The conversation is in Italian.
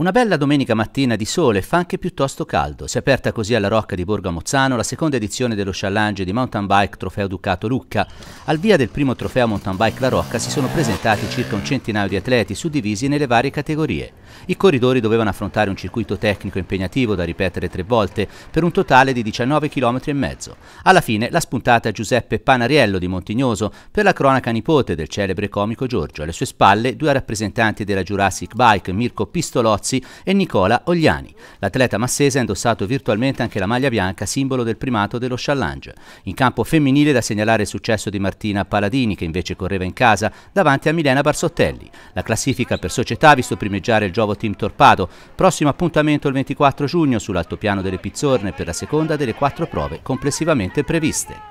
Una bella domenica mattina di sole fa anche piuttosto caldo. Si è aperta così alla Rocca di Borgo Mozzano la seconda edizione dello challenge di mountain bike Trofeo Ducato Lucca. Al via del primo trofeo mountain bike La Rocca si sono presentati circa un centinaio di atleti suddivisi nelle varie categorie. I corridori dovevano affrontare un circuito tecnico impegnativo da ripetere tre volte, per un totale di 19 km e mezzo. Alla fine la spuntata è Giuseppe Panariello di Montignoso, per la cronaca nipote del celebre comico Giorgio. Alle sue spalle due rappresentanti della Jurassic Bike, Mirko Pistolozzi e Nicola Ogliani. L'atleta massese ha indossato virtualmente anche la maglia bianca, simbolo del primato dello challenge. In campo femminile da segnalare il successo di Martina Paladini, che invece correva in casa, davanti a Milena Barsottelli. La classifica per società ha visto primeggiare il gioco Giovo Team Torpato. Prossimo appuntamento il 24 giugno sull'altopiano delle Pizzorne per la seconda delle quattro prove complessivamente previste.